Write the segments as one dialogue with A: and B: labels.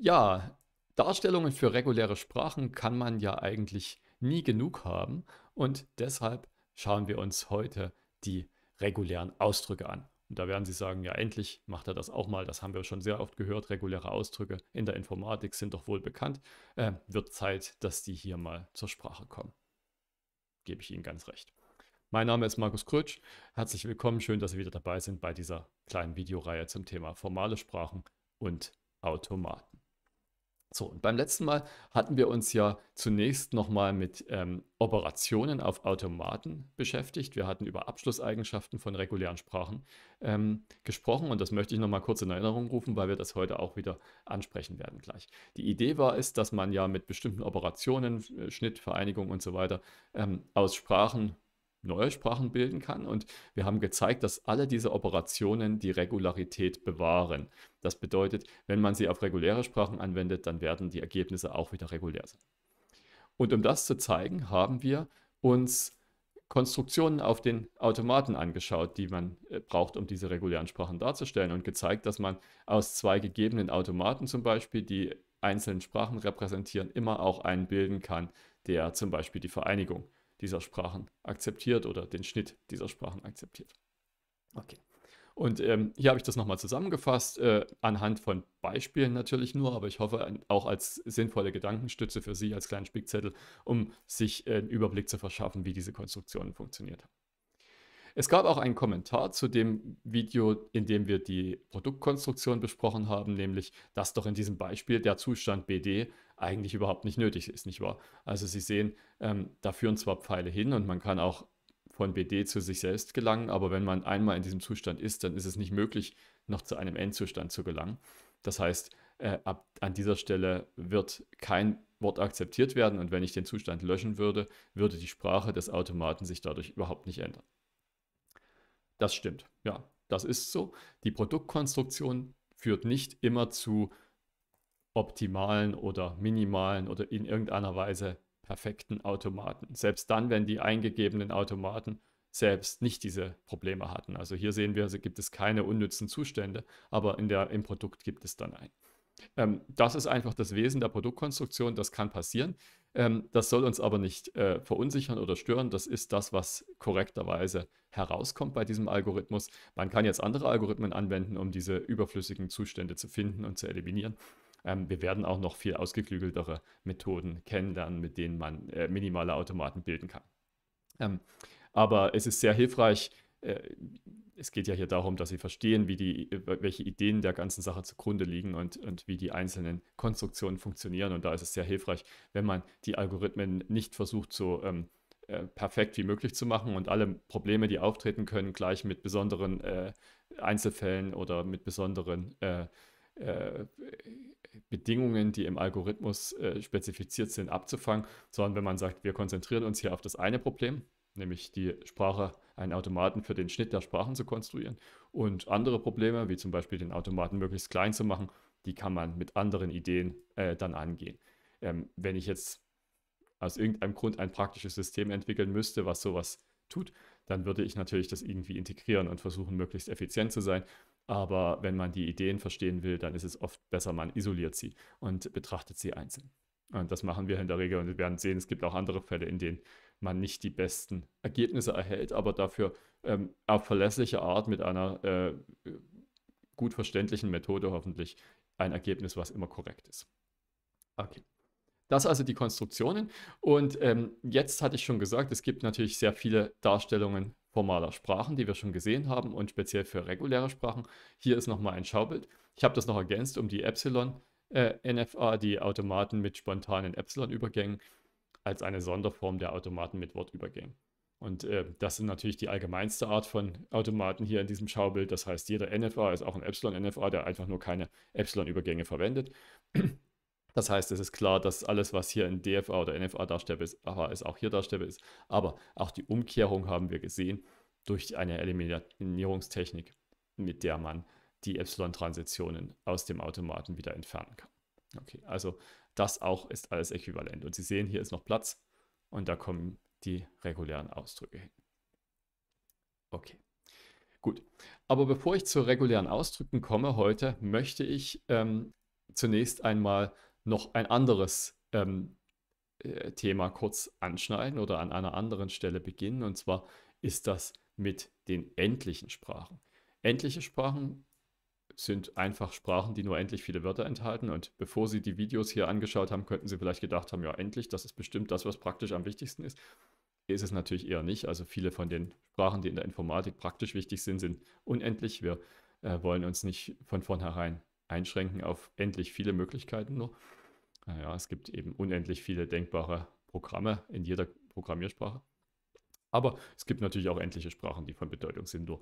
A: ja, Darstellungen für reguläre Sprachen kann man ja eigentlich nie genug haben und deshalb schauen wir uns heute die regulären Ausdrücke an. Und da werden Sie sagen, ja endlich macht er das auch mal, das haben wir schon sehr oft gehört, reguläre Ausdrücke in der Informatik sind doch wohl bekannt, äh, wird Zeit, dass die hier mal zur Sprache kommen. Gebe ich Ihnen ganz recht. Mein Name ist Markus Krötsch, herzlich willkommen, schön, dass Sie wieder dabei sind bei dieser kleinen Videoreihe zum Thema formale Sprachen und Automaten. So, und beim letzten Mal hatten wir uns ja zunächst nochmal mit ähm, Operationen auf Automaten beschäftigt. Wir hatten über Abschlusseigenschaften von regulären Sprachen ähm, gesprochen und das möchte ich nochmal kurz in Erinnerung rufen, weil wir das heute auch wieder ansprechen werden gleich. Die Idee war ist, dass man ja mit bestimmten Operationen, Schnitt, Vereinigung und so weiter ähm, aus Sprachen neue Sprachen bilden kann. Und wir haben gezeigt, dass alle diese Operationen die Regularität bewahren. Das bedeutet, wenn man sie auf reguläre Sprachen anwendet, dann werden die Ergebnisse auch wieder regulär sein. Und um das zu zeigen, haben wir uns Konstruktionen auf den Automaten angeschaut, die man äh, braucht, um diese regulären Sprachen darzustellen und gezeigt, dass man aus zwei gegebenen Automaten zum Beispiel, die einzelnen Sprachen repräsentieren, immer auch einen bilden kann, der zum Beispiel die Vereinigung dieser Sprachen akzeptiert oder den Schnitt dieser Sprachen akzeptiert. Okay. Und ähm, hier habe ich das nochmal zusammengefasst, äh, anhand von Beispielen natürlich nur, aber ich hoffe auch als sinnvolle Gedankenstütze für Sie als kleinen Spickzettel, um sich äh, einen Überblick zu verschaffen, wie diese Konstruktionen funktioniert haben. Es gab auch einen Kommentar zu dem Video, in dem wir die Produktkonstruktion besprochen haben, nämlich dass doch in diesem Beispiel der Zustand BD eigentlich überhaupt nicht nötig ist, nicht wahr? Also Sie sehen, ähm, da führen zwar Pfeile hin und man kann auch von BD zu sich selbst gelangen, aber wenn man einmal in diesem Zustand ist, dann ist es nicht möglich, noch zu einem Endzustand zu gelangen. Das heißt, äh, ab, an dieser Stelle wird kein Wort akzeptiert werden und wenn ich den Zustand löschen würde, würde die Sprache des Automaten sich dadurch überhaupt nicht ändern. Das stimmt, ja, das ist so. Die Produktkonstruktion führt nicht immer zu optimalen oder minimalen oder in irgendeiner Weise perfekten Automaten. Selbst dann, wenn die eingegebenen Automaten selbst nicht diese Probleme hatten. Also hier sehen wir, also gibt es keine unnützen Zustände, aber in der, im Produkt gibt es dann einen. Ähm, das ist einfach das Wesen der Produktkonstruktion, das kann passieren. Ähm, das soll uns aber nicht äh, verunsichern oder stören. Das ist das, was korrekterweise herauskommt bei diesem Algorithmus. Man kann jetzt andere Algorithmen anwenden, um diese überflüssigen Zustände zu finden und zu eliminieren. Ähm, wir werden auch noch viel ausgeklügeltere Methoden kennenlernen, mit denen man äh, minimale Automaten bilden kann. Ähm, aber es ist sehr hilfreich, äh, es geht ja hier darum, dass sie verstehen, wie die, äh, welche Ideen der ganzen Sache zugrunde liegen und, und wie die einzelnen Konstruktionen funktionieren. Und da ist es sehr hilfreich, wenn man die Algorithmen nicht versucht, so ähm, äh, perfekt wie möglich zu machen und alle Probleme, die auftreten können, gleich mit besonderen äh, Einzelfällen oder mit besonderen äh, äh, Bedingungen, die im Algorithmus äh, spezifiziert sind, abzufangen, sondern wenn man sagt, wir konzentrieren uns hier auf das eine Problem, nämlich die Sprache, einen Automaten für den Schnitt der Sprachen zu konstruieren und andere Probleme, wie zum Beispiel den Automaten möglichst klein zu machen, die kann man mit anderen Ideen äh, dann angehen. Ähm, wenn ich jetzt aus irgendeinem Grund ein praktisches System entwickeln müsste, was sowas tut, dann würde ich natürlich das irgendwie integrieren und versuchen, möglichst effizient zu sein. Aber wenn man die Ideen verstehen will, dann ist es oft besser, man isoliert sie und betrachtet sie einzeln. Und das machen wir in der Regel und wir werden sehen, es gibt auch andere Fälle, in denen man nicht die besten Ergebnisse erhält, aber dafür ähm, auf verlässliche Art mit einer äh, gut verständlichen Methode hoffentlich ein Ergebnis, was immer korrekt ist. Okay. Das also die Konstruktionen. Und ähm, jetzt hatte ich schon gesagt, es gibt natürlich sehr viele Darstellungen formaler Sprachen, die wir schon gesehen haben und speziell für reguläre Sprachen. Hier ist nochmal ein Schaubild. Ich habe das noch ergänzt um die Epsilon äh, NFA, die Automaten mit spontanen Epsilon-Übergängen, als eine Sonderform der Automaten mit Wortübergängen. Und äh, das sind natürlich die allgemeinste Art von Automaten hier in diesem Schaubild. Das heißt, jeder NFA ist auch ein Epsilon-NFA, der einfach nur keine Epsilon-Übergänge verwendet. Das heißt, es ist klar, dass alles, was hier in DFA oder NFA darstellbar ist, ist auch hier darstellbar ist. Aber auch die Umkehrung haben wir gesehen durch eine Eliminierungstechnik, mit der man die Epsilon-Transitionen aus dem Automaten wieder entfernen kann. Okay, also das auch ist alles äquivalent. Und Sie sehen, hier ist noch Platz und da kommen die regulären Ausdrücke hin. Okay, gut. Aber bevor ich zu regulären Ausdrücken komme heute, möchte ich ähm, zunächst einmal noch ein anderes ähm, äh, Thema kurz anschneiden oder an einer anderen Stelle beginnen. Und zwar ist das mit den endlichen Sprachen. Endliche Sprachen sind einfach Sprachen, die nur endlich viele Wörter enthalten. Und bevor Sie die Videos hier angeschaut haben, könnten Sie vielleicht gedacht haben, ja, endlich, das ist bestimmt das, was praktisch am wichtigsten ist. Ist es natürlich eher nicht. Also viele von den Sprachen, die in der Informatik praktisch wichtig sind, sind unendlich. Wir äh, wollen uns nicht von vornherein einschränken auf endlich viele Möglichkeiten nur. Naja, ah es gibt eben unendlich viele denkbare Programme in jeder Programmiersprache. Aber es gibt natürlich auch endliche Sprachen, die von Bedeutung sind. Nur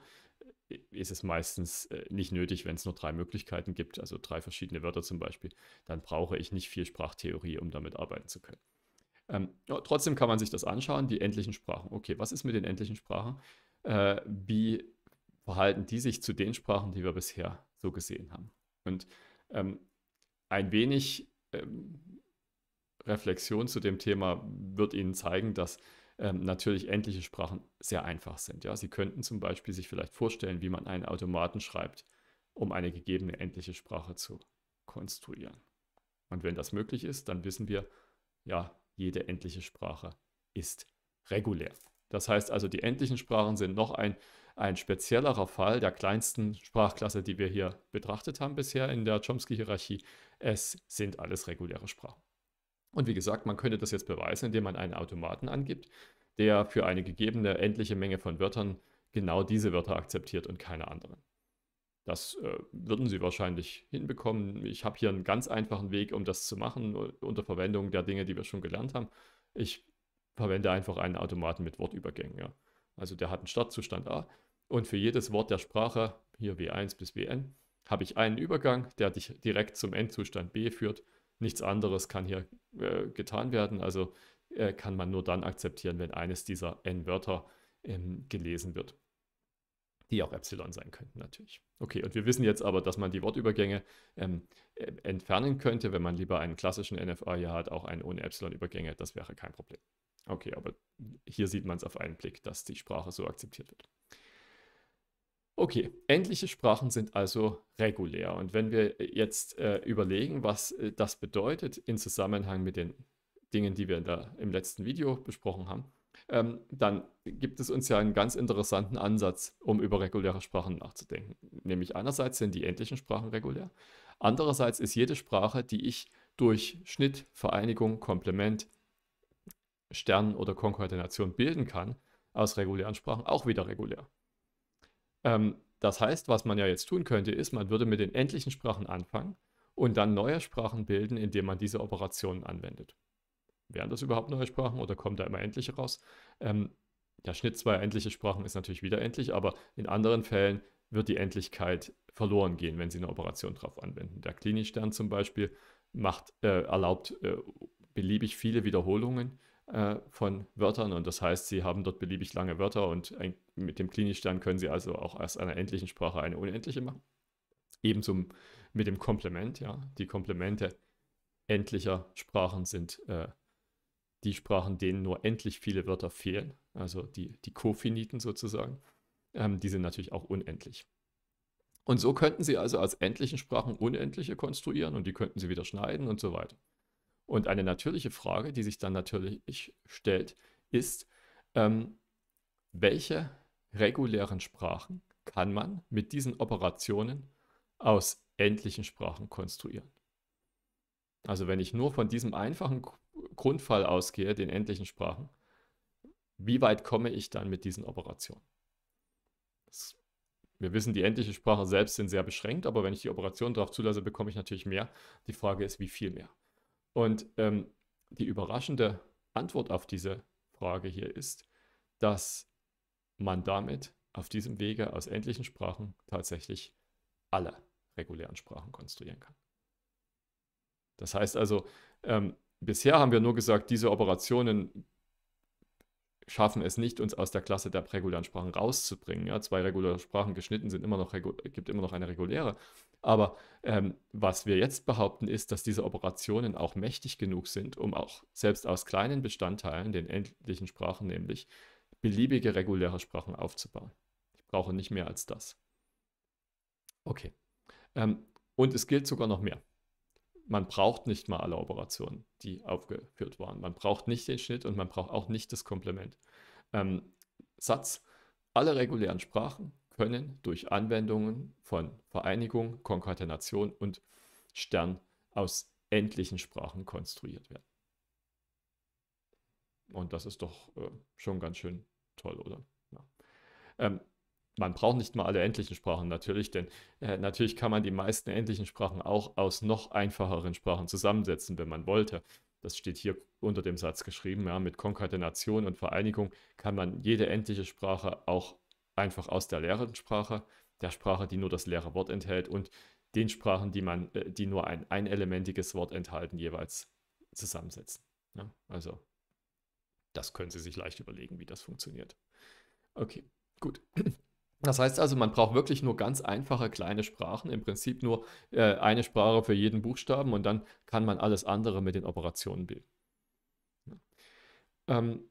A: äh, ist es meistens äh, nicht nötig, wenn es nur drei Möglichkeiten gibt, also drei verschiedene Wörter zum Beispiel, dann brauche ich nicht viel Sprachtheorie, um damit arbeiten zu können. Ähm, ja, trotzdem kann man sich das anschauen, die endlichen Sprachen. Okay, was ist mit den endlichen Sprachen? Äh, wie verhalten die sich zu den Sprachen, die wir bisher so gesehen haben? Und ähm, ein wenig ähm, Reflexion zu dem Thema wird Ihnen zeigen, dass ähm, natürlich endliche Sprachen sehr einfach sind. Ja? Sie könnten zum Beispiel sich vielleicht vorstellen, wie man einen Automaten schreibt, um eine gegebene endliche Sprache zu konstruieren. Und wenn das möglich ist, dann wissen wir, ja, jede endliche Sprache ist regulär. Das heißt also, die endlichen Sprachen sind noch ein ein speziellerer Fall der kleinsten Sprachklasse, die wir hier betrachtet haben bisher in der Chomsky-Hierarchie. Es sind alles reguläre Sprachen. Und wie gesagt, man könnte das jetzt beweisen, indem man einen Automaten angibt, der für eine gegebene endliche Menge von Wörtern genau diese Wörter akzeptiert und keine anderen. Das äh, würden Sie wahrscheinlich hinbekommen. Ich habe hier einen ganz einfachen Weg, um das zu machen, unter Verwendung der Dinge, die wir schon gelernt haben. Ich verwende einfach einen Automaten mit Wortübergängen. Ja. Also der hat einen Startzustand A, und für jedes Wort der Sprache, hier W1 bis Wn, habe ich einen Übergang, der dich direkt zum Endzustand B führt. Nichts anderes kann hier äh, getan werden. Also äh, kann man nur dann akzeptieren, wenn eines dieser n-Wörter ähm, gelesen wird. Die auch Epsilon sein könnten natürlich. Okay, und wir wissen jetzt aber, dass man die Wortübergänge ähm, äh, entfernen könnte, wenn man lieber einen klassischen NFA hier hat, auch einen ohne Epsilon-Übergänge, das wäre kein Problem. Okay, aber hier sieht man es auf einen Blick, dass die Sprache so akzeptiert wird. Okay, endliche Sprachen sind also regulär. Und wenn wir äh, jetzt äh, überlegen, was äh, das bedeutet im Zusammenhang mit den Dingen, die wir da im letzten Video besprochen haben, ähm, dann gibt es uns ja einen ganz interessanten Ansatz, um über reguläre Sprachen nachzudenken. Nämlich einerseits sind die endlichen Sprachen regulär, andererseits ist jede Sprache, die ich durch Schnitt, Vereinigung, Komplement, Stern oder Konkordination bilden kann, aus regulären Sprachen auch wieder regulär. Ähm, das heißt, was man ja jetzt tun könnte, ist, man würde mit den endlichen Sprachen anfangen und dann neue Sprachen bilden, indem man diese Operationen anwendet. Wären das überhaupt neue Sprachen oder kommen da immer endliche raus? Ähm, der Schnitt zweier endliche Sprachen ist natürlich wieder endlich, aber in anderen Fällen wird die Endlichkeit verloren gehen, wenn Sie eine Operation drauf anwenden. Der Klinikstern zum Beispiel macht, äh, erlaubt äh, beliebig viele Wiederholungen äh, von Wörtern und das heißt, Sie haben dort beliebig lange Wörter und ein mit dem klinisch können Sie also auch aus einer endlichen Sprache eine unendliche machen. Ebenso mit dem Komplement, ja. Die Komplemente endlicher Sprachen sind äh, die Sprachen, denen nur endlich viele Wörter fehlen, also die, die Kofiniten sozusagen. Ähm, die sind natürlich auch unendlich. Und so könnten Sie also als endlichen Sprachen unendliche konstruieren und die könnten Sie wieder schneiden und so weiter. Und eine natürliche Frage, die sich dann natürlich stellt, ist, ähm, welche regulären Sprachen kann man mit diesen Operationen aus endlichen Sprachen konstruieren. Also wenn ich nur von diesem einfachen Grundfall ausgehe, den endlichen Sprachen, wie weit komme ich dann mit diesen Operationen? Das, wir wissen, die endliche Sprache selbst sind sehr beschränkt, aber wenn ich die Operationen darauf zulasse, bekomme ich natürlich mehr. Die Frage ist, wie viel mehr? Und ähm, die überraschende Antwort auf diese Frage hier ist, dass man damit auf diesem Wege aus endlichen Sprachen tatsächlich alle regulären Sprachen konstruieren kann. Das heißt also, ähm, bisher haben wir nur gesagt, diese Operationen schaffen es nicht, uns aus der Klasse der regulären Sprachen rauszubringen. Ja, zwei reguläre Sprachen geschnitten sind immer noch gibt immer noch eine reguläre. Aber ähm, was wir jetzt behaupten, ist, dass diese Operationen auch mächtig genug sind, um auch selbst aus kleinen Bestandteilen, den endlichen Sprachen nämlich, beliebige reguläre Sprachen aufzubauen. Ich brauche nicht mehr als das. Okay. Ähm, und es gilt sogar noch mehr. Man braucht nicht mal alle Operationen, die aufgeführt waren. Man braucht nicht den Schnitt und man braucht auch nicht das Komplement. Ähm, Satz. Alle regulären Sprachen können durch Anwendungen von Vereinigung, Konkatenation und Stern aus endlichen Sprachen konstruiert werden. Und das ist doch äh, schon ganz schön toll, oder? Ja. Ähm, man braucht nicht mal alle endlichen Sprachen natürlich, denn äh, natürlich kann man die meisten endlichen Sprachen auch aus noch einfacheren Sprachen zusammensetzen, wenn man wollte. Das steht hier unter dem Satz geschrieben. Ja, mit Konkatenation und Vereinigung kann man jede endliche Sprache auch einfach aus der leeren Sprache, der Sprache, die nur das leere Wort enthält, und den Sprachen, die man, äh, die nur ein einelementiges Wort enthalten, jeweils zusammensetzen. Ja, also das können Sie sich leicht überlegen, wie das funktioniert. Okay, gut. Das heißt also, man braucht wirklich nur ganz einfache kleine Sprachen, im Prinzip nur äh, eine Sprache für jeden Buchstaben und dann kann man alles andere mit den Operationen bilden. Ähm,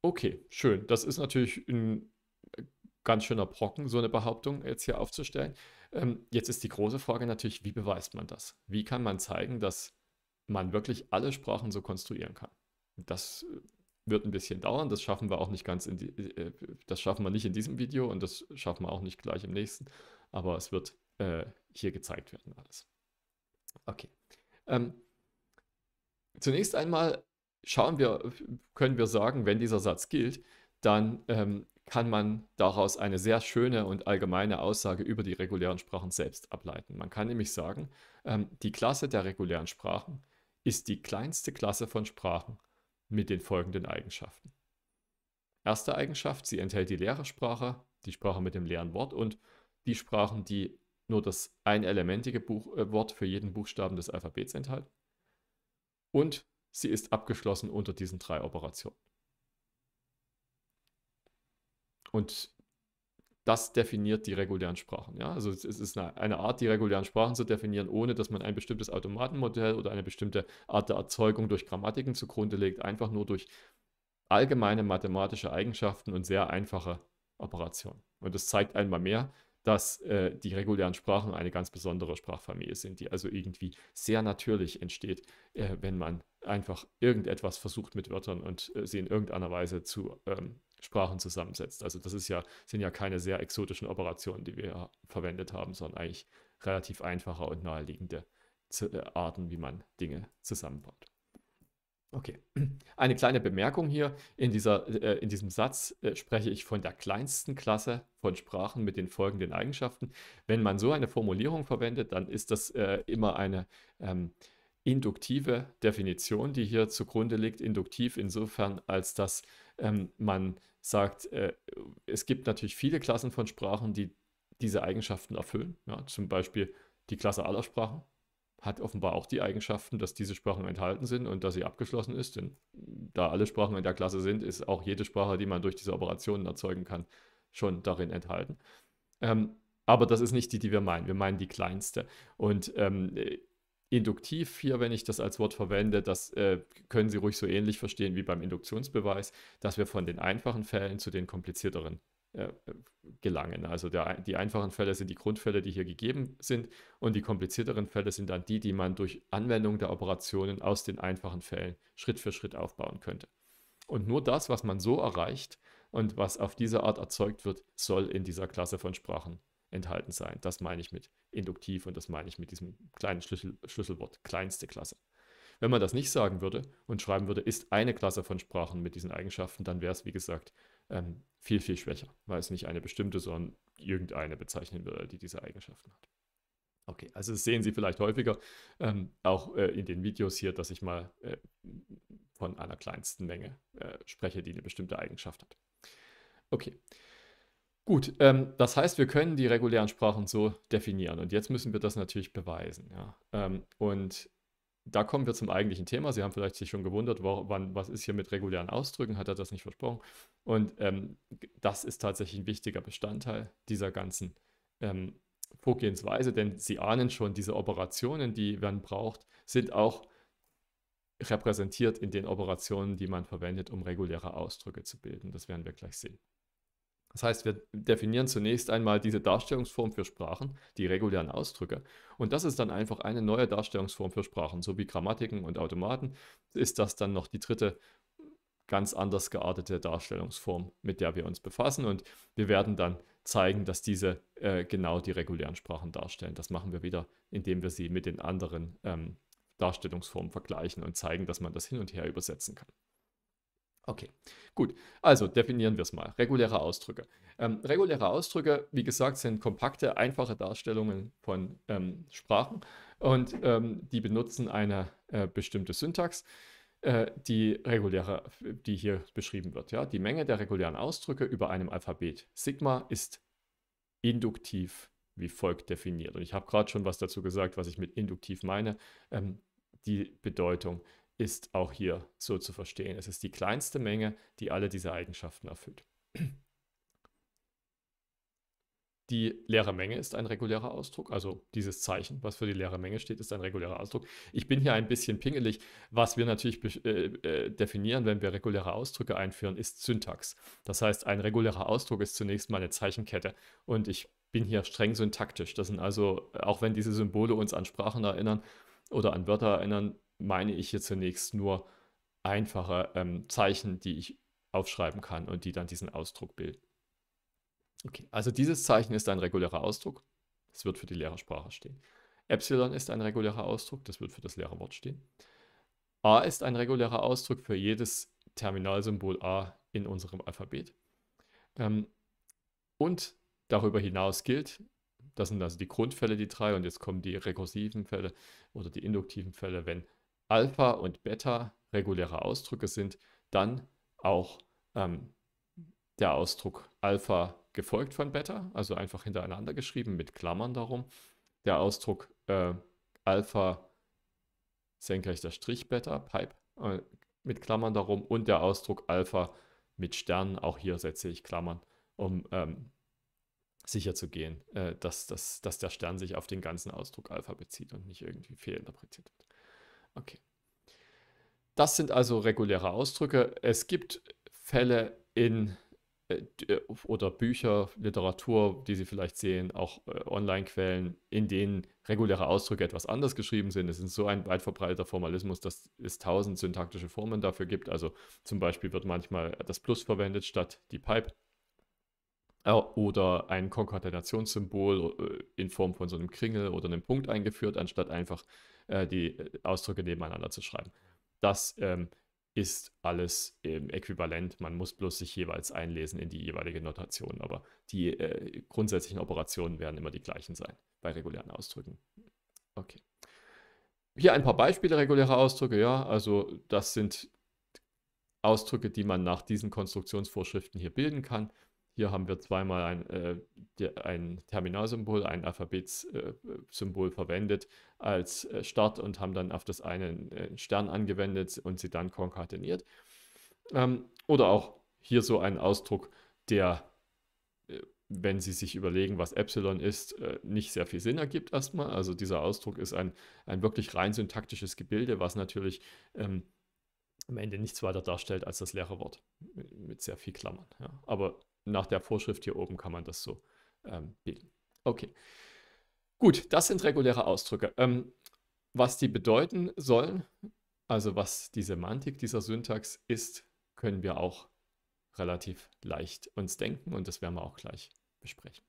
A: okay, schön. Das ist natürlich ein äh, ganz schöner Brocken, so eine Behauptung jetzt hier aufzustellen. Ähm, jetzt ist die große Frage natürlich, wie beweist man das? Wie kann man zeigen, dass man wirklich alle Sprachen so konstruieren kann? das äh, wird ein bisschen dauern. Das schaffen wir auch nicht ganz in die, äh, das schaffen wir nicht in diesem Video und das schaffen wir auch nicht gleich im nächsten. Aber es wird äh, hier gezeigt werden alles. Okay. Ähm, zunächst einmal schauen wir, können wir sagen, wenn dieser Satz gilt, dann ähm, kann man daraus eine sehr schöne und allgemeine Aussage über die regulären Sprachen selbst ableiten. Man kann nämlich sagen, ähm, die Klasse der regulären Sprachen ist die kleinste Klasse von Sprachen, mit den folgenden Eigenschaften. Erste Eigenschaft, sie enthält die leere Sprache, die Sprache mit dem leeren Wort und die Sprachen, die nur das einelementige Buch, äh, Wort für jeden Buchstaben des Alphabets enthalten. Und sie ist abgeschlossen unter diesen drei Operationen. Und das definiert die regulären Sprachen. Ja? Also es ist eine, Art, die regulären Sprachen zu definieren, ohne dass man ein bestimmtes Automatenmodell oder eine bestimmte Art der Erzeugung durch Grammatiken zugrunde legt, einfach nur durch allgemeine mathematische Eigenschaften und sehr einfache Operationen. Und das zeigt einmal mehr, dass äh, die regulären Sprachen eine ganz besondere Sprachfamilie sind, die also irgendwie sehr natürlich entsteht, äh, wenn man einfach irgendetwas versucht mit Wörtern und äh, sie in irgendeiner Weise zu ähm, Sprachen zusammensetzt. Also das ist ja, sind ja keine sehr exotischen Operationen, die wir verwendet haben, sondern eigentlich relativ einfache und naheliegende äh, Arten, wie man Dinge zusammenbaut. Okay, eine kleine Bemerkung hier. In, dieser, äh, in diesem Satz äh, spreche ich von der kleinsten Klasse von Sprachen mit den folgenden Eigenschaften. Wenn man so eine Formulierung verwendet, dann ist das äh, immer eine ähm, induktive Definition, die hier zugrunde liegt. Induktiv insofern, als dass ähm, man sagt, äh, es gibt natürlich viele Klassen von Sprachen, die diese Eigenschaften erfüllen. Ja, zum Beispiel die Klasse aller Sprachen hat offenbar auch die Eigenschaften, dass diese Sprachen enthalten sind und dass sie abgeschlossen ist. Denn da alle Sprachen in der Klasse sind, ist auch jede Sprache, die man durch diese Operationen erzeugen kann, schon darin enthalten. Ähm, aber das ist nicht die, die wir meinen. Wir meinen die kleinste. Und ähm, induktiv hier, wenn ich das als Wort verwende, das äh, können Sie ruhig so ähnlich verstehen wie beim Induktionsbeweis, dass wir von den einfachen Fällen zu den komplizierteren äh, gelangen. Also der, die einfachen Fälle sind die Grundfälle, die hier gegeben sind und die komplizierteren Fälle sind dann die, die man durch Anwendung der Operationen aus den einfachen Fällen Schritt für Schritt aufbauen könnte. Und nur das, was man so erreicht und was auf diese Art erzeugt wird, soll in dieser Klasse von Sprachen enthalten sein. Das meine ich mit induktiv und das meine ich mit diesem kleinen Schlüssel, Schlüsselwort kleinste Klasse. Wenn man das nicht sagen würde und schreiben würde, ist eine Klasse von Sprachen mit diesen Eigenschaften, dann wäre es, wie gesagt, ähm, viel, viel schwächer, weil es nicht eine bestimmte, sondern irgendeine bezeichnen würde, die diese Eigenschaften hat. Okay, also das sehen Sie vielleicht häufiger, ähm, auch äh, in den Videos hier, dass ich mal äh, von einer kleinsten Menge äh, spreche, die eine bestimmte Eigenschaft hat. Okay, Gut, ähm, das heißt, wir können die regulären Sprachen so definieren. Und jetzt müssen wir das natürlich beweisen. Ja. Ähm, und da kommen wir zum eigentlichen Thema. Sie haben vielleicht sich schon gewundert, wo, wann, was ist hier mit regulären Ausdrücken? Hat er das nicht versprochen? Und ähm, das ist tatsächlich ein wichtiger Bestandteil dieser ganzen ähm, Vorgehensweise, denn Sie ahnen schon, diese Operationen, die man braucht, sind auch repräsentiert in den Operationen, die man verwendet, um reguläre Ausdrücke zu bilden. Das werden wir gleich sehen. Das heißt, wir definieren zunächst einmal diese Darstellungsform für Sprachen, die regulären Ausdrücke. Und das ist dann einfach eine neue Darstellungsform für Sprachen, so wie Grammatiken und Automaten ist das dann noch die dritte ganz anders geartete Darstellungsform, mit der wir uns befassen. Und wir werden dann zeigen, dass diese äh, genau die regulären Sprachen darstellen. Das machen wir wieder, indem wir sie mit den anderen ähm, Darstellungsformen vergleichen und zeigen, dass man das hin und her übersetzen kann. Okay, gut. Also definieren wir es mal. Reguläre Ausdrücke. Ähm, reguläre Ausdrücke, wie gesagt, sind kompakte, einfache Darstellungen von ähm, Sprachen und ähm, die benutzen eine äh, bestimmte Syntax, äh, die reguläre, die hier beschrieben wird. Ja? Die Menge der regulären Ausdrücke über einem Alphabet Sigma ist induktiv wie folgt definiert. Und ich habe gerade schon was dazu gesagt, was ich mit induktiv meine. Ähm, die Bedeutung ist auch hier so zu verstehen. Es ist die kleinste Menge, die alle diese Eigenschaften erfüllt. Die leere Menge ist ein regulärer Ausdruck, also dieses Zeichen, was für die leere Menge steht, ist ein regulärer Ausdruck. Ich bin hier ein bisschen pingelig. Was wir natürlich äh, äh, definieren, wenn wir reguläre Ausdrücke einführen, ist Syntax. Das heißt, ein regulärer Ausdruck ist zunächst mal eine Zeichenkette und ich bin hier streng syntaktisch. Das sind also, auch wenn diese Symbole uns an Sprachen erinnern oder an Wörter erinnern, meine ich hier zunächst nur einfache ähm, Zeichen, die ich aufschreiben kann und die dann diesen Ausdruck bilden. Okay, also dieses Zeichen ist ein regulärer Ausdruck. Das wird für die Lehrersprache stehen. Epsilon ist ein regulärer Ausdruck. Das wird für das Lehrerwort stehen. A ist ein regulärer Ausdruck für jedes Terminalsymbol A in unserem Alphabet. Ähm, und darüber hinaus gilt, das sind also die Grundfälle, die drei, und jetzt kommen die rekursiven Fälle oder die induktiven Fälle, wenn Alpha und Beta reguläre Ausdrücke sind, dann auch ähm, der Ausdruck Alpha gefolgt von Beta, also einfach hintereinander geschrieben mit Klammern darum. Der Ausdruck äh, Alpha senkrechter Strich Beta, Pipe, äh, mit Klammern darum und der Ausdruck Alpha mit Sternen, auch hier setze ich Klammern, um ähm, sicher zu gehen, äh, dass, dass, dass der Stern sich auf den ganzen Ausdruck Alpha bezieht und nicht irgendwie fehlinterpretiert wird. Okay. Das sind also reguläre Ausdrücke. Es gibt Fälle in äh, äh, oder Bücher, Literatur, die Sie vielleicht sehen, auch äh, Online-Quellen, in denen reguläre Ausdrücke etwas anders geschrieben sind. Es ist so ein weit verbreiteter Formalismus, dass es tausend syntaktische Formen dafür gibt. Also zum Beispiel wird manchmal das Plus verwendet statt die Pipe. Äh, oder ein Konkatenationssymbol äh, in Form von so einem Kringel oder einem Punkt eingeführt, anstatt einfach äh, die äh, Ausdrücke nebeneinander zu schreiben. Das ähm, ist alles ähm, äquivalent. Man muss bloß sich jeweils einlesen in die jeweilige Notation, aber die äh, grundsätzlichen Operationen werden immer die gleichen sein bei regulären Ausdrücken. Okay. Hier ein paar Beispiele regulärer Ausdrücke, ja, also das sind Ausdrücke, die man nach diesen Konstruktionsvorschriften hier bilden kann. Hier haben wir zweimal ein, äh, ein Terminalsymbol, ein Alphabetsymbol äh, verwendet als äh, Start und haben dann auf das eine einen äh, Stern angewendet und sie dann konkateniert. Ähm, oder auch hier so ein Ausdruck, der, äh, wenn Sie sich überlegen, was Epsilon ist, äh, nicht sehr viel Sinn ergibt erstmal. Also dieser Ausdruck ist ein, ein wirklich rein syntaktisches Gebilde, was natürlich... Ähm, am Ende nichts weiter darstellt als das leere Wort mit sehr viel Klammern. Ja. Aber nach der Vorschrift hier oben kann man das so ähm, bilden. Okay. Gut, das sind reguläre Ausdrücke. Ähm, was die bedeuten sollen, also was die Semantik dieser Syntax ist, können wir auch relativ leicht uns denken und das werden wir auch gleich besprechen.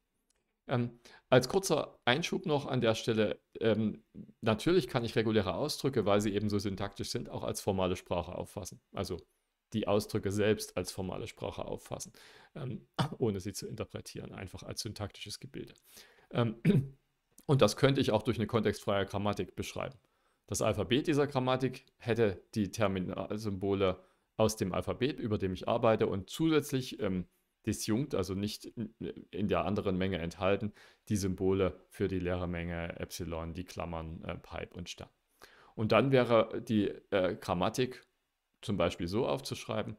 A: Ähm, als kurzer Einschub noch an der Stelle, ähm, natürlich kann ich reguläre Ausdrücke, weil sie eben so syntaktisch sind, auch als formale Sprache auffassen. Also die Ausdrücke selbst als formale Sprache auffassen, ähm, ohne sie zu interpretieren, einfach als syntaktisches Gebilde. Ähm, und das könnte ich auch durch eine kontextfreie Grammatik beschreiben. Das Alphabet dieser Grammatik hätte die Terminalsymbole aus dem Alphabet, über dem ich arbeite, und zusätzlich ähm, disjunkt, also nicht in der anderen Menge enthalten, die Symbole für die leere Menge Epsilon, die Klammern, äh, Pipe und Stern. Und dann wäre die äh, Grammatik zum Beispiel so aufzuschreiben.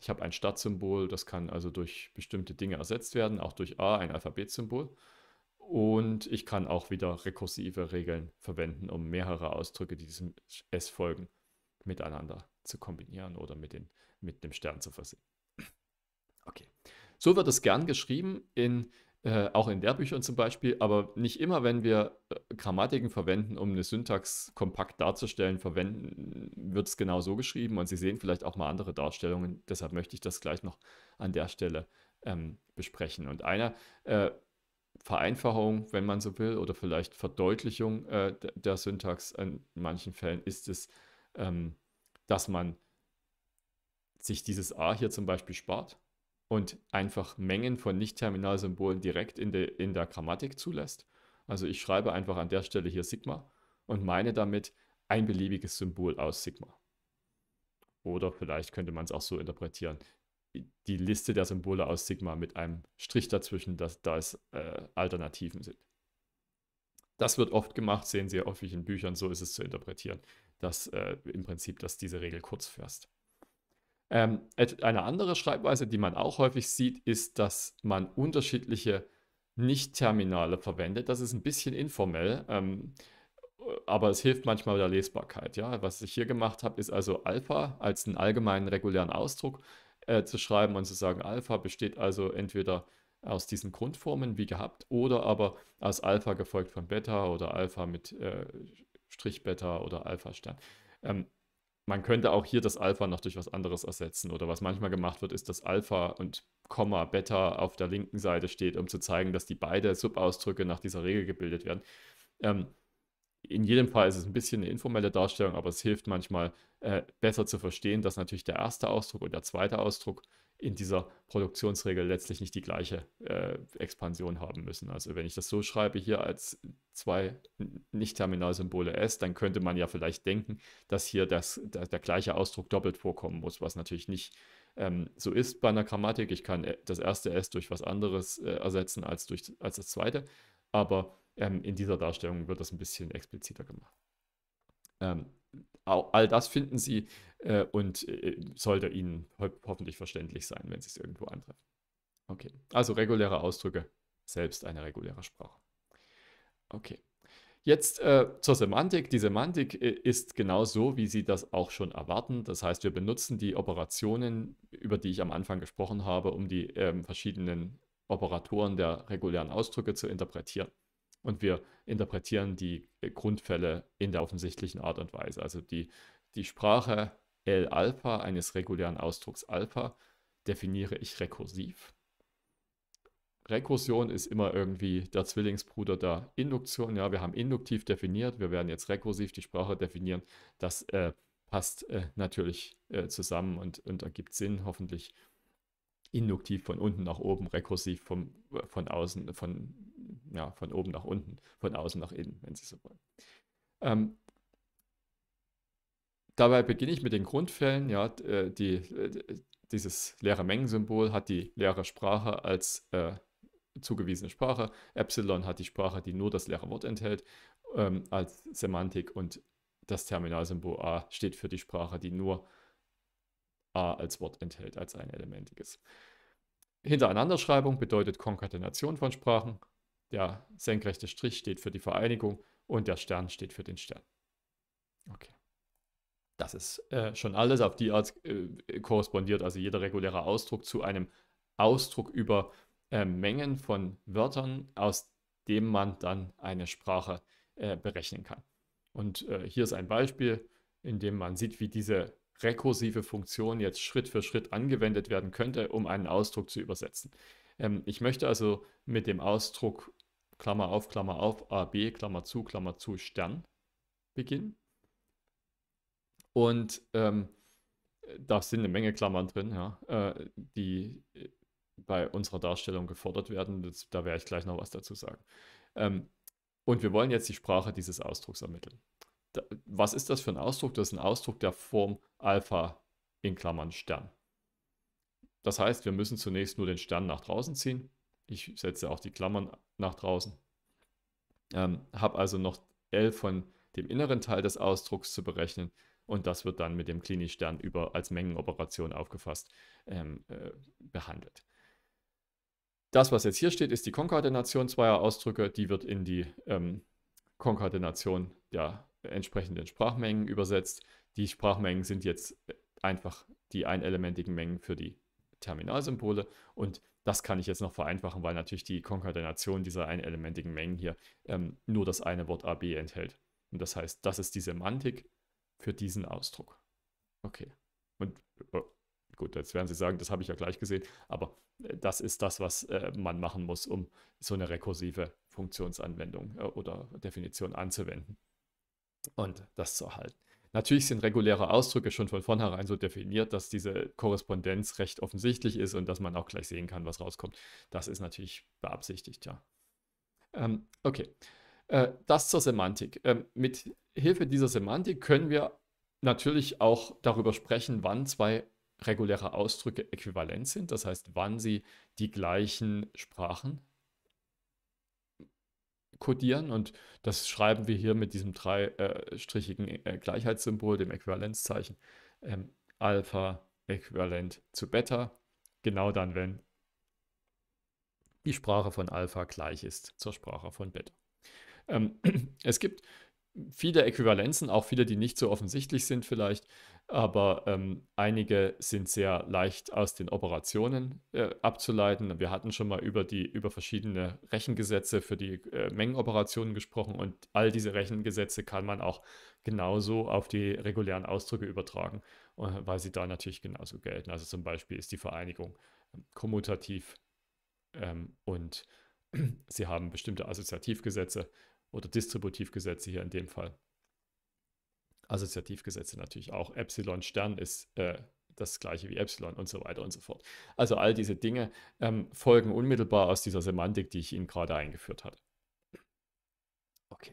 A: Ich habe ein Stadtsymbol, das kann also durch bestimmte Dinge ersetzt werden, auch durch A, ein Alphabetsymbol. Und ich kann auch wieder rekursive Regeln verwenden, um mehrere Ausdrücke, die diesem S folgen, miteinander zu kombinieren oder mit, den, mit dem Stern zu versehen. Okay. So wird es gern geschrieben in äh, auch in Lehrbüchern zum Beispiel, aber nicht immer, wenn wir äh, Grammatiken verwenden, um eine Syntax kompakt darzustellen, verwenden, wird es genau so geschrieben und Sie sehen vielleicht auch mal andere Darstellungen. Deshalb möchte ich das gleich noch an der Stelle ähm, besprechen. Und eine äh, Vereinfachung, wenn man so will, oder vielleicht Verdeutlichung äh, der Syntax in manchen Fällen ist es, ähm, dass man sich dieses A hier zum Beispiel spart und einfach Mengen von Nicht-Terminalsymbolen direkt in, de, in der Grammatik zulässt. Also ich schreibe einfach an der Stelle hier Sigma und meine damit ein beliebiges Symbol aus Sigma. Oder vielleicht könnte man es auch so interpretieren. Die Liste der Symbole aus Sigma mit einem Strich dazwischen, dass da es äh, Alternativen sind. Das wird oft gemacht, sehen Sie häufig in Büchern, so ist es zu interpretieren, dass äh, im Prinzip, dass diese Regel kurz fährst. Ähm, eine andere Schreibweise, die man auch häufig sieht, ist, dass man unterschiedliche Nicht-Terminale verwendet. Das ist ein bisschen informell, ähm, aber es hilft manchmal bei der Lesbarkeit. Ja? Was ich hier gemacht habe, ist also Alpha als einen allgemeinen regulären Ausdruck äh, zu schreiben und zu sagen, Alpha besteht also entweder aus diesen Grundformen wie gehabt oder aber aus Alpha gefolgt von Beta oder Alpha mit äh, Strich Beta oder Alpha Stern. Ähm, man könnte auch hier das Alpha noch durch was anderes ersetzen. Oder was manchmal gemacht wird, ist, dass Alpha und Komma, Beta auf der linken Seite steht, um zu zeigen, dass die beiden Subausdrücke nach dieser Regel gebildet werden. Ähm, in jedem Fall ist es ein bisschen eine informelle Darstellung, aber es hilft manchmal äh, besser zu verstehen, dass natürlich der erste Ausdruck und der zweite Ausdruck in dieser Produktionsregel letztlich nicht die gleiche äh, Expansion haben müssen. Also wenn ich das so schreibe hier als zwei Nicht-Terminalsymbole S, dann könnte man ja vielleicht denken, dass hier das, der, der gleiche Ausdruck doppelt vorkommen muss, was natürlich nicht ähm, so ist bei einer Grammatik. Ich kann äh, das erste S durch was anderes äh, ersetzen als, durch, als das zweite, aber ähm, in dieser Darstellung wird das ein bisschen expliziter gemacht. Ähm, all das finden Sie äh, und äh, äh sollte Ihnen ho hoffentlich verständlich sein, wenn Sie es irgendwo antreffen. Okay, also reguläre Ausdrücke, selbst eine reguläre Sprache. Okay. Jetzt äh, zur Semantik. Die Semantik äh, ist genau so, wie Sie das auch schon erwarten. Das heißt, wir benutzen die Operationen, über die ich am Anfang gesprochen habe, um die ähm, verschiedenen Operatoren der regulären Ausdrücke zu interpretieren. Und wir interpretieren die äh, Grundfälle in der offensichtlichen Art und Weise. Also die, die Sprache L-Alpha eines regulären Ausdrucks Alpha definiere ich rekursiv. Rekursion ist immer irgendwie der Zwillingsbruder der Induktion. Ja, wir haben induktiv definiert, wir werden jetzt rekursiv die Sprache definieren. Das äh, passt äh, natürlich äh, zusammen und, und ergibt Sinn, hoffentlich. Induktiv von unten nach oben, rekursiv vom, äh, von außen, von ja, von oben nach unten, von außen nach innen, wenn Sie so wollen. Ähm, dabei beginne ich mit den Grundfällen. Ja, äh, die, äh, dieses leere Mengensymbol hat die leere Sprache als äh, zugewiesene Sprache. Epsilon hat die Sprache, die nur das leere Wort enthält, ähm, als Semantik und das Terminalsymbol A steht für die Sprache, die nur A als Wort enthält, als ein elementiges. Hintereinanderschreibung bedeutet Konkatenation von Sprachen. Der senkrechte Strich steht für die Vereinigung und der Stern steht für den Stern. Okay. Das ist äh, schon alles. Auf die Art äh, korrespondiert also jeder reguläre Ausdruck zu einem Ausdruck über äh, Mengen von Wörtern, aus dem man dann eine Sprache äh, berechnen kann. Und äh, hier ist ein Beispiel, in dem man sieht, wie diese rekursive Funktion jetzt Schritt für Schritt angewendet werden könnte, um einen Ausdruck zu übersetzen. Ähm, ich möchte also mit dem Ausdruck Klammer auf, Klammer auf, AB, Klammer zu, Klammer zu, Stern beginnen. Und ähm, da sind eine Menge Klammern drin, ja, äh, die äh, bei unserer Darstellung gefordert werden. Das, da werde ich gleich noch was dazu sagen. Ähm, und wir wollen jetzt die Sprache dieses Ausdrucks ermitteln. Da, was ist das für ein Ausdruck? Das ist ein Ausdruck der Form Alpha in Klammern Stern. Das heißt, wir müssen zunächst nur den Stern nach draußen ziehen ich setze auch die Klammern nach draußen. Ähm, habe also noch L von dem inneren Teil des Ausdrucks zu berechnen und das wird dann mit dem klinisch über als Mengenoperation aufgefasst ähm, äh, behandelt. Das, was jetzt hier steht, ist die Konkordination zweier Ausdrücke. Die wird in die ähm, Konkordination der entsprechenden Sprachmengen übersetzt. Die Sprachmengen sind jetzt einfach die einelementigen Mengen für die Terminalsymbole und das kann ich jetzt noch vereinfachen, weil natürlich die Konkordination dieser einelementigen Mengen hier ähm, nur das eine Wort AB enthält. Und das heißt, das ist die Semantik für diesen Ausdruck. Okay. Und oh, gut, jetzt werden Sie sagen, das habe ich ja gleich gesehen, aber äh, das ist das, was äh, man machen muss, um so eine rekursive Funktionsanwendung äh, oder Definition anzuwenden und das zu erhalten. Natürlich sind reguläre Ausdrücke schon von vornherein so definiert, dass diese Korrespondenz recht offensichtlich ist und dass man auch gleich sehen kann, was rauskommt. Das ist natürlich beabsichtigt, ja. Ähm, okay, äh, das zur Semantik. Ähm, mit Hilfe dieser Semantik können wir natürlich auch darüber sprechen, wann zwei reguläre Ausdrücke äquivalent sind, das heißt, wann sie die gleichen Sprachen codieren und das schreiben wir hier mit diesem dreistrichigen äh, äh, Gleichheitssymbol, dem Äquivalenzzeichen, ähm, Alpha äquivalent zu Beta, genau dann, wenn die Sprache von Alpha gleich ist zur Sprache von Beta. Ähm, es gibt viele Äquivalenzen, auch viele, die nicht so offensichtlich sind vielleicht aber ähm, einige sind sehr leicht aus den Operationen äh, abzuleiten. Wir hatten schon mal über die über verschiedene Rechengesetze für die äh, Mengenoperationen gesprochen und all diese Rechengesetze kann man auch genauso auf die regulären Ausdrücke übertragen, äh, weil sie da natürlich genauso gelten. Also zum Beispiel ist die Vereinigung ähm, kommutativ ähm, und sie haben bestimmte Assoziativgesetze oder Distributivgesetze hier in dem Fall. Assoziativgesetze natürlich auch. Epsilon Stern ist äh, das gleiche wie Epsilon und so weiter und so fort. Also all diese Dinge ähm, folgen unmittelbar aus dieser Semantik, die ich Ihnen gerade eingeführt hatte. Okay,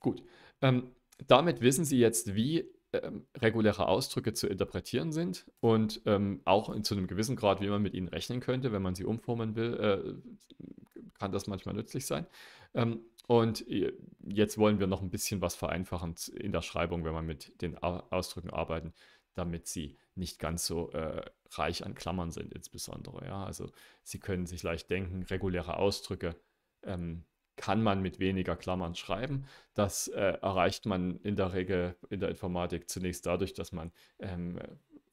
A: gut. Ähm, damit wissen Sie jetzt, wie ähm, reguläre Ausdrücke zu interpretieren sind und ähm, auch in, zu einem gewissen Grad, wie man mit ihnen rechnen könnte, wenn man sie umformen will, äh, kann das manchmal nützlich sein. Ähm, und äh, jetzt wollen wir noch ein bisschen was vereinfachen in der Schreibung, wenn man mit den Ausdrücken arbeiten, damit sie nicht ganz so äh, reich an Klammern sind, insbesondere. Ja? Also Sie können sich leicht denken, reguläre Ausdrücke ähm, kann man mit weniger Klammern schreiben. Das äh, erreicht man in der Regel in der Informatik zunächst dadurch, dass man ähm,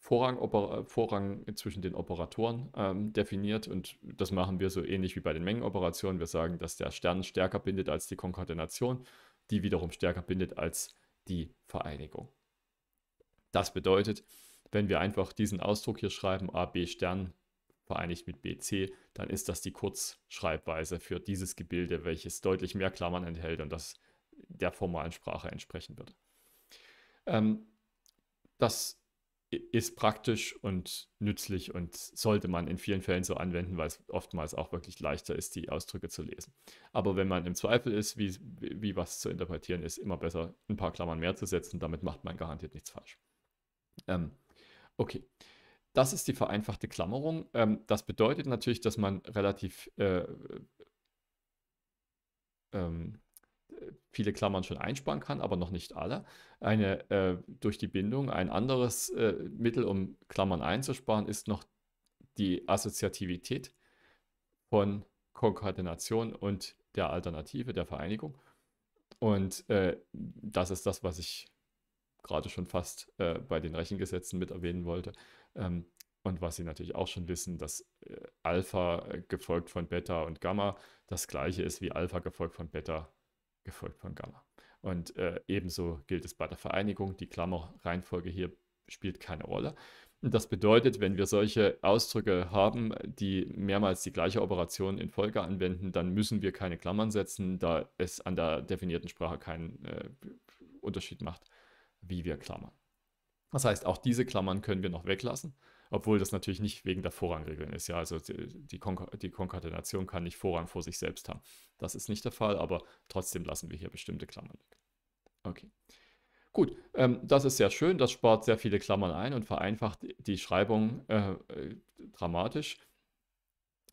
A: Vorrang, Vorrang zwischen den Operatoren ähm, definiert und das machen wir so ähnlich wie bei den Mengenoperationen. Wir sagen, dass der Stern stärker bindet als die Konkordination, die wiederum stärker bindet als die Vereinigung. Das bedeutet, wenn wir einfach diesen Ausdruck hier schreiben, AB Stern vereinigt mit BC, dann ist das die Kurzschreibweise für dieses Gebilde, welches deutlich mehr Klammern enthält und das der formalen Sprache entsprechen wird. Ähm, das ist praktisch und nützlich und sollte man in vielen Fällen so anwenden, weil es oftmals auch wirklich leichter ist, die Ausdrücke zu lesen. Aber wenn man im Zweifel ist, wie, wie was zu interpretieren ist, immer besser ein paar Klammern mehr zu setzen. Damit macht man garantiert nichts falsch. Ähm, okay. Das ist die vereinfachte Klammerung. Ähm, das bedeutet natürlich, dass man relativ äh, ähm, viele Klammern schon einsparen kann, aber noch nicht alle. Eine äh, durch die Bindung. Ein anderes äh, Mittel, um Klammern einzusparen, ist noch die Assoziativität von Konkordination und der Alternative, der Vereinigung. Und äh, das ist das, was ich gerade schon fast äh, bei den Rechengesetzen mit erwähnen wollte. Ähm, und was Sie natürlich auch schon wissen, dass äh, Alpha gefolgt von Beta und Gamma das gleiche ist wie Alpha gefolgt von Beta gefolgt von Gamma. Und äh, ebenso gilt es bei der Vereinigung. Die Klammerreihenfolge hier spielt keine Rolle. Und das bedeutet, wenn wir solche Ausdrücke haben, die mehrmals die gleiche Operation in Folge anwenden, dann müssen wir keine Klammern setzen, da es an der definierten Sprache keinen äh, Unterschied macht, wie wir klammern. Das heißt, auch diese Klammern können wir noch weglassen obwohl das natürlich nicht wegen der Vorrangregeln ist. Ja, also die, Konk die Konkatenation kann nicht Vorrang vor sich selbst haben. Das ist nicht der Fall, aber trotzdem lassen wir hier bestimmte Klammern weg. Okay. Gut, ähm, das ist sehr schön. Das spart sehr viele Klammern ein und vereinfacht die Schreibung äh, äh, dramatisch.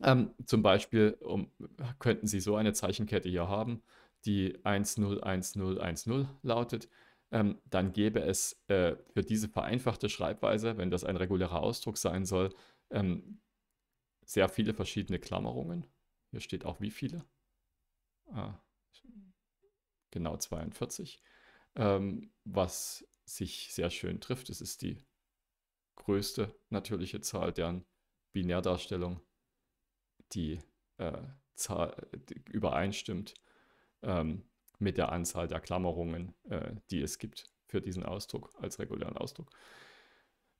A: Ähm, zum Beispiel um, könnten Sie so eine Zeichenkette hier haben, die 101010 lautet ähm, dann gäbe es äh, für diese vereinfachte Schreibweise, wenn das ein regulärer Ausdruck sein soll, ähm, sehr viele verschiedene Klammerungen. Hier steht auch wie viele. Ah, genau 42. Ähm, was sich sehr schön trifft. Es ist die größte natürliche Zahl deren Binärdarstellung, die, äh, Zahl, die übereinstimmt. Ähm, mit der Anzahl der Klammerungen, äh, die es gibt für diesen Ausdruck als regulären Ausdruck.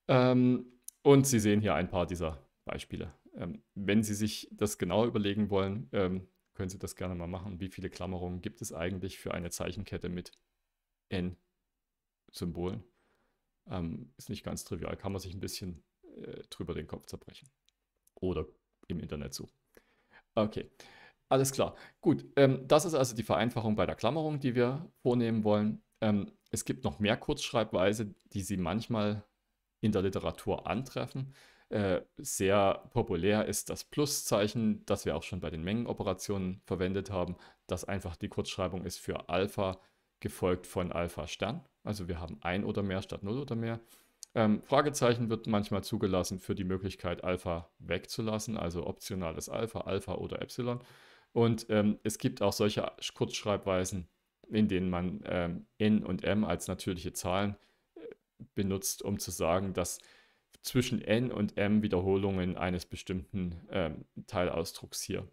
A: Ähm, und Sie sehen hier ein paar dieser Beispiele. Ähm, wenn Sie sich das genau überlegen wollen, ähm, können Sie das gerne mal machen. Wie viele Klammerungen gibt es eigentlich für eine Zeichenkette mit n Symbolen? Ähm, ist nicht ganz trivial, kann man sich ein bisschen äh, drüber den Kopf zerbrechen. Oder im Internet so. Okay. Alles klar. Gut, ähm, das ist also die Vereinfachung bei der Klammerung, die wir vornehmen wollen. Ähm, es gibt noch mehr Kurzschreibweise, die Sie manchmal in der Literatur antreffen. Äh, sehr populär ist das Pluszeichen, das wir auch schon bei den Mengenoperationen verwendet haben, das einfach die Kurzschreibung ist für Alpha, gefolgt von Alpha Stern. Also wir haben ein oder mehr statt null oder mehr. Ähm, Fragezeichen wird manchmal zugelassen für die Möglichkeit, Alpha wegzulassen, also optionales Alpha, Alpha oder Epsilon. Und ähm, es gibt auch solche Kurzschreibweisen, in denen man ähm, N und M als natürliche Zahlen äh, benutzt, um zu sagen, dass zwischen N und M Wiederholungen eines bestimmten ähm, Teilausdrucks hier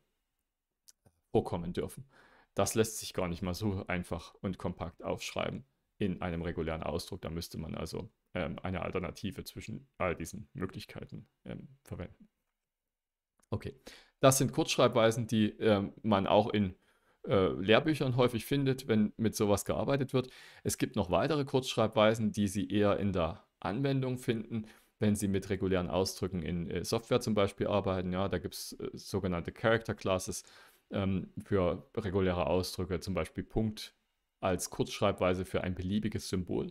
A: vorkommen dürfen. Das lässt sich gar nicht mal so einfach und kompakt aufschreiben in einem regulären Ausdruck. Da müsste man also ähm, eine Alternative zwischen all diesen Möglichkeiten ähm, verwenden. Okay, das sind Kurzschreibweisen, die äh, man auch in äh, Lehrbüchern häufig findet, wenn mit sowas gearbeitet wird. Es gibt noch weitere Kurzschreibweisen, die Sie eher in der Anwendung finden, wenn Sie mit regulären Ausdrücken in äh, Software zum Beispiel arbeiten. Ja, da gibt es äh, sogenannte Character Classes ähm, für reguläre Ausdrücke, zum Beispiel Punkt als Kurzschreibweise für ein beliebiges Symbol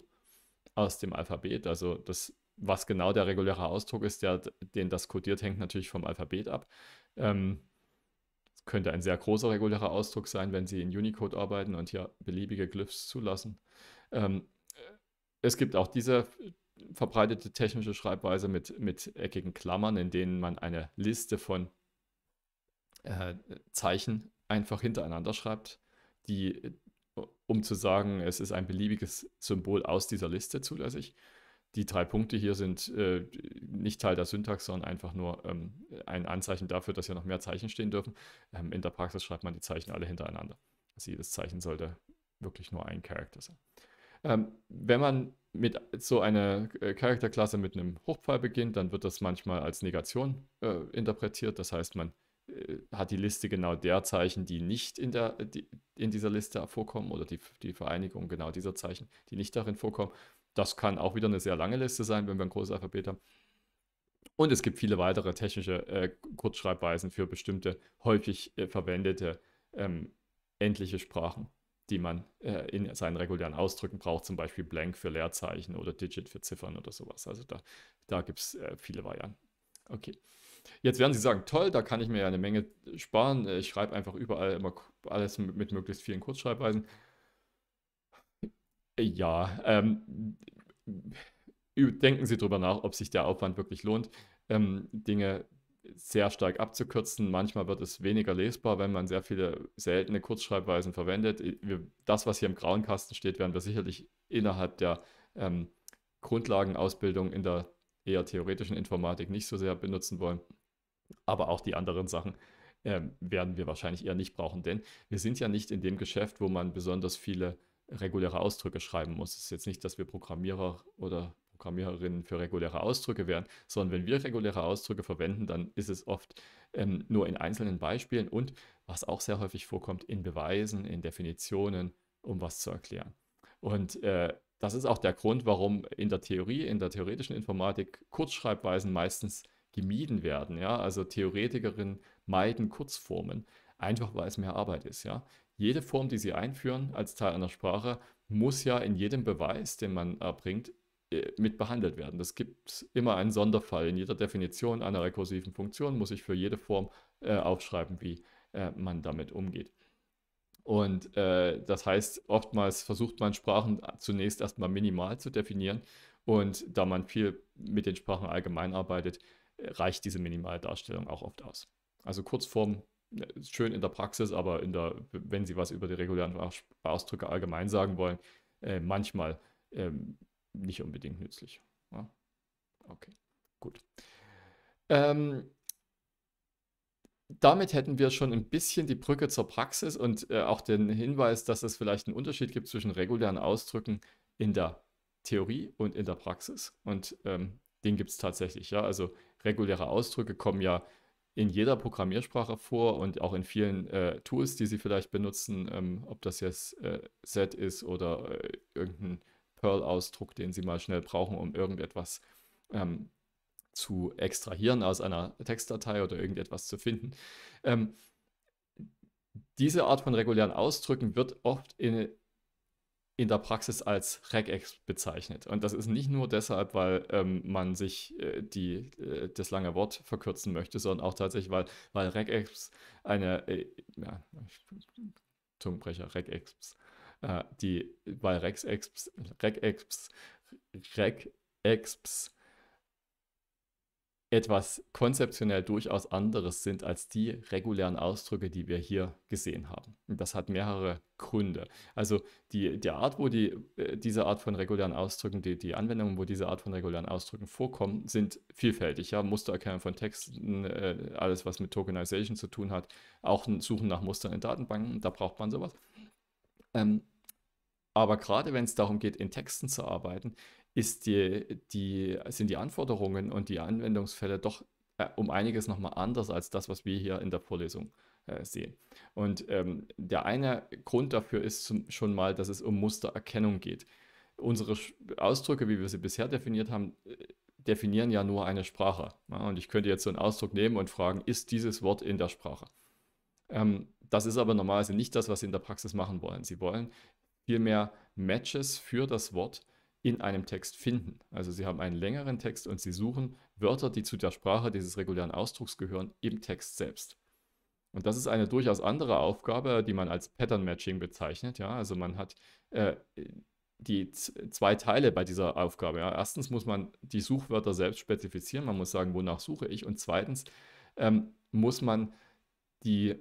A: aus dem Alphabet. Also das was genau der reguläre Ausdruck ist, der, den das kodiert, hängt natürlich vom Alphabet ab. Ähm, könnte ein sehr großer regulärer Ausdruck sein, wenn Sie in Unicode arbeiten und hier beliebige Glyphs zulassen. Ähm, es gibt auch diese verbreitete technische Schreibweise mit, mit eckigen Klammern, in denen man eine Liste von äh, Zeichen einfach hintereinander schreibt, die, äh, um zu sagen, es ist ein beliebiges Symbol aus dieser Liste zulässig die drei Punkte hier sind äh, nicht Teil der Syntax, sondern einfach nur ähm, ein Anzeichen dafür, dass hier noch mehr Zeichen stehen dürfen. Ähm, in der Praxis schreibt man die Zeichen alle hintereinander. Also jedes Zeichen sollte wirklich nur ein Charakter sein. Ähm, wenn man mit so einer äh, Charakterklasse mit einem Hochpfeil beginnt, dann wird das manchmal als Negation äh, interpretiert. Das heißt, man äh, hat die Liste genau der Zeichen, die nicht in, der, die, in dieser Liste vorkommen oder die, die Vereinigung genau dieser Zeichen, die nicht darin vorkommen. Das kann auch wieder eine sehr lange Liste sein, wenn wir ein großes Alphabet haben. Und es gibt viele weitere technische äh, Kurzschreibweisen für bestimmte häufig äh, verwendete ähm, endliche Sprachen, die man äh, in seinen regulären Ausdrücken braucht, zum Beispiel Blank für Leerzeichen oder Digit für Ziffern oder sowas. Also da, da gibt es äh, viele Varianten. Okay. Jetzt werden Sie sagen, toll, da kann ich mir ja eine Menge sparen. Äh, ich schreibe einfach überall immer alles mit möglichst vielen Kurzschreibweisen. Ja, ähm, denken Sie darüber nach, ob sich der Aufwand wirklich lohnt, ähm, Dinge sehr stark abzukürzen. Manchmal wird es weniger lesbar, wenn man sehr viele seltene Kurzschreibweisen verwendet. das, was hier im grauen Kasten steht, werden wir sicherlich innerhalb der ähm, Grundlagenausbildung in der eher theoretischen Informatik nicht so sehr benutzen wollen. Aber auch die anderen Sachen ähm, werden wir wahrscheinlich eher nicht brauchen, denn wir sind ja nicht in dem Geschäft, wo man besonders viele reguläre Ausdrücke schreiben muss. Es ist jetzt nicht, dass wir Programmierer oder Programmiererinnen für reguläre Ausdrücke wären, sondern wenn wir reguläre Ausdrücke verwenden, dann ist es oft ähm, nur in einzelnen Beispielen und, was auch sehr häufig vorkommt, in Beweisen, in Definitionen, um was zu erklären. Und äh, das ist auch der Grund, warum in der Theorie, in der theoretischen Informatik Kurzschreibweisen meistens gemieden werden. Ja? Also Theoretikerinnen meiden Kurzformen, einfach weil es mehr Arbeit ist. Ja? jede Form, die sie einführen als Teil einer Sprache, muss ja in jedem Beweis, den man erbringt, äh, mit behandelt werden. Das gibt immer einen Sonderfall. In jeder Definition einer rekursiven Funktion muss ich für jede Form äh, aufschreiben, wie äh, man damit umgeht. Und äh, das heißt, oftmals versucht man Sprachen zunächst erstmal minimal zu definieren. Und da man viel mit den Sprachen allgemein arbeitet, reicht diese Minimaldarstellung auch oft aus. Also Kurzformen schön in der Praxis, aber in der, wenn sie was über die regulären Ausdrücke allgemein sagen wollen, äh, manchmal ähm, nicht unbedingt nützlich. Ja? Okay, gut. Ähm, damit hätten wir schon ein bisschen die Brücke zur Praxis und äh, auch den Hinweis, dass es vielleicht einen Unterschied gibt zwischen regulären Ausdrücken in der Theorie und in der Praxis. Und ähm, den gibt es tatsächlich. Ja? Also reguläre Ausdrücke kommen ja in jeder Programmiersprache vor und auch in vielen äh, Tools, die sie vielleicht benutzen, ähm, ob das jetzt äh, Set ist oder äh, irgendein Perl-Ausdruck, den sie mal schnell brauchen, um irgendetwas ähm, zu extrahieren aus einer Textdatei oder irgendetwas zu finden. Ähm, diese Art von regulären Ausdrücken wird oft in, in der Praxis als Regex bezeichnet. Und das ist nicht nur deshalb, weil ähm, man sich äh, die, äh, das lange Wort verkürzen möchte, sondern auch tatsächlich, weil, weil Regex eine, äh, ja, Zungenbrecher, Regexps, äh, die, weil Rexexps, Regex, Regexps etwas konzeptionell durchaus anderes sind als die regulären Ausdrücke, die wir hier gesehen haben. Und das hat mehrere Gründe. Also die, die Art, wo die, äh, diese Art von regulären Ausdrücken, die, die Anwendungen, wo diese Art von regulären Ausdrücken vorkommen, sind vielfältig. Ja? Mustererkennung von Texten, äh, alles was mit Tokenization zu tun hat, auch ein Suchen nach Mustern in Datenbanken, da braucht man sowas. Ähm, aber gerade wenn es darum geht, in Texten zu arbeiten, die, die, sind die Anforderungen und die Anwendungsfälle doch äh, um einiges nochmal anders als das, was wir hier in der Vorlesung äh, sehen. Und ähm, der eine Grund dafür ist zum, schon mal, dass es um Mustererkennung geht. Unsere Ausdrücke, wie wir sie bisher definiert haben, äh, definieren ja nur eine Sprache. Ja, und ich könnte jetzt so einen Ausdruck nehmen und fragen, ist dieses Wort in der Sprache? Ähm, das ist aber normalerweise nicht das, was Sie in der Praxis machen wollen. Sie wollen viel mehr Matches für das Wort in einem Text finden. Also sie haben einen längeren Text und sie suchen Wörter, die zu der Sprache dieses regulären Ausdrucks gehören, im Text selbst. Und das ist eine durchaus andere Aufgabe, die man als Pattern Matching bezeichnet. Ja? Also man hat äh, die zwei Teile bei dieser Aufgabe. Ja? Erstens muss man die Suchwörter selbst spezifizieren, man muss sagen, wonach suche ich. Und zweitens ähm, muss man die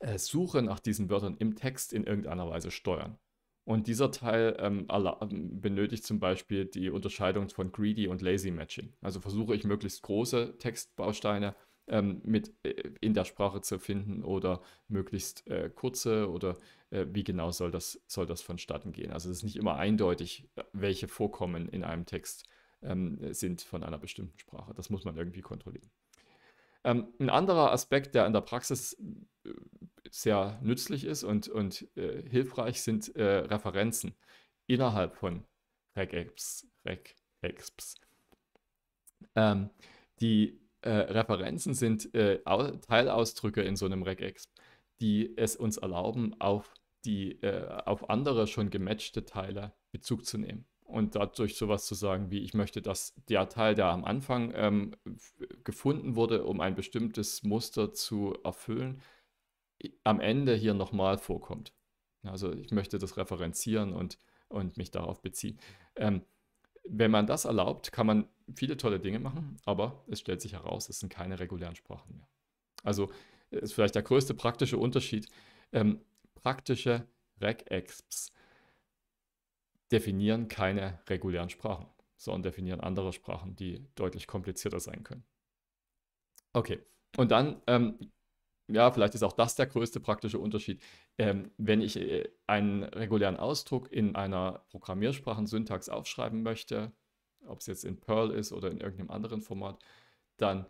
A: äh, Suche nach diesen Wörtern im Text in irgendeiner Weise steuern. Und dieser Teil ähm, ähm, benötigt zum Beispiel die Unterscheidung von Greedy und Lazy Matching. Also versuche ich möglichst große Textbausteine ähm, mit äh, in der Sprache zu finden oder möglichst äh, kurze oder äh, wie genau soll das, soll das vonstatten gehen. Also es ist nicht immer eindeutig, äh, welche Vorkommen in einem Text ähm, sind von einer bestimmten Sprache. Das muss man irgendwie kontrollieren. Ähm, ein anderer Aspekt, der in der Praxis äh, sehr nützlich ist und, und äh, hilfreich, sind äh, Referenzen innerhalb von Regex. Regex. Ähm, die äh, Referenzen sind äh, Teilausdrücke in so einem Regex, die es uns erlauben, auf, die, äh, auf andere schon gematchte Teile Bezug zu nehmen und dadurch sowas zu sagen wie, ich möchte, dass der Teil, der am Anfang ähm, gefunden wurde, um ein bestimmtes Muster zu erfüllen, am Ende hier nochmal vorkommt. Also ich möchte das referenzieren und, und mich darauf beziehen. Ähm, wenn man das erlaubt, kann man viele tolle Dinge machen, aber es stellt sich heraus, es sind keine regulären Sprachen mehr. Also äh, ist vielleicht der größte praktische Unterschied. Ähm, praktische Regexps definieren keine regulären Sprachen, sondern definieren andere Sprachen, die deutlich komplizierter sein können. Okay, und dann, ähm, ja, vielleicht ist auch das der größte praktische Unterschied. Ähm, wenn ich äh, einen regulären Ausdruck in einer Programmiersprachensyntax aufschreiben möchte, ob es jetzt in Perl ist oder in irgendeinem anderen Format, dann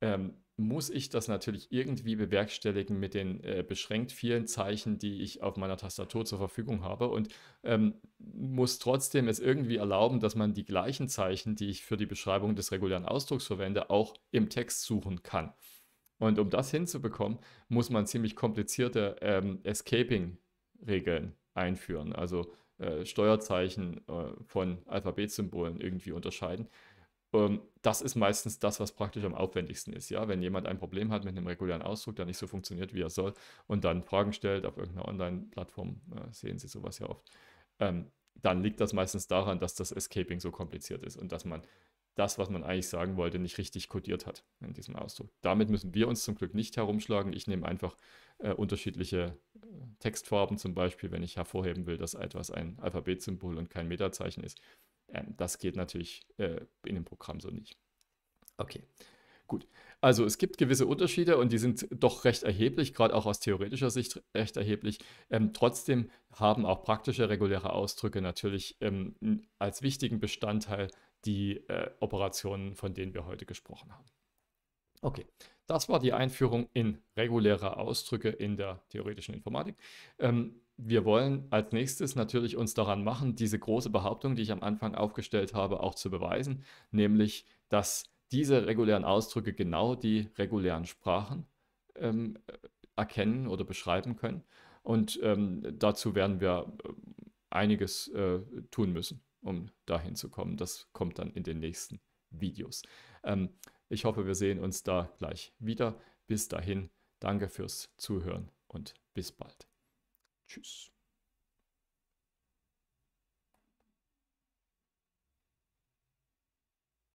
A: ähm, muss ich das natürlich irgendwie bewerkstelligen mit den äh, beschränkt vielen Zeichen, die ich auf meiner Tastatur zur Verfügung habe und ähm, muss trotzdem es irgendwie erlauben, dass man die gleichen Zeichen, die ich für die Beschreibung des regulären Ausdrucks verwende, auch im Text suchen kann. Und um das hinzubekommen, muss man ziemlich komplizierte ähm, Escaping-Regeln einführen, also äh, Steuerzeichen äh, von Alphabetsymbolen irgendwie unterscheiden. Ähm, das ist meistens das, was praktisch am aufwendigsten ist. Ja? Wenn jemand ein Problem hat mit einem regulären Ausdruck, der nicht so funktioniert, wie er soll, und dann Fragen stellt auf irgendeiner Online-Plattform, äh, sehen Sie sowas ja oft, ähm, dann liegt das meistens daran, dass das Escaping so kompliziert ist und dass man das, was man eigentlich sagen wollte, nicht richtig kodiert hat in diesem Ausdruck. Damit müssen wir uns zum Glück nicht herumschlagen. Ich nehme einfach äh, unterschiedliche äh, Textfarben zum Beispiel, wenn ich hervorheben will, dass etwas ein Alphabetsymbol und kein Metazeichen ist. Ähm, das geht natürlich äh, in dem Programm so nicht. Okay, gut. Also es gibt gewisse Unterschiede und die sind doch recht erheblich, gerade auch aus theoretischer Sicht recht erheblich. Ähm, trotzdem haben auch praktische reguläre Ausdrücke natürlich ähm, als wichtigen Bestandteil die äh, Operationen, von denen wir heute gesprochen haben. Okay, das war die Einführung in reguläre Ausdrücke in der theoretischen Informatik. Ähm, wir wollen als nächstes natürlich uns daran machen, diese große Behauptung, die ich am Anfang aufgestellt habe, auch zu beweisen, nämlich, dass diese regulären Ausdrücke genau die regulären Sprachen ähm, erkennen oder beschreiben können. Und ähm, dazu werden wir äh, einiges äh, tun müssen, um dahin zu kommen. Das kommt dann in den nächsten Videos. Ähm, ich hoffe, wir sehen uns da gleich wieder. Bis dahin, danke fürs Zuhören und bis bald. Tschüss.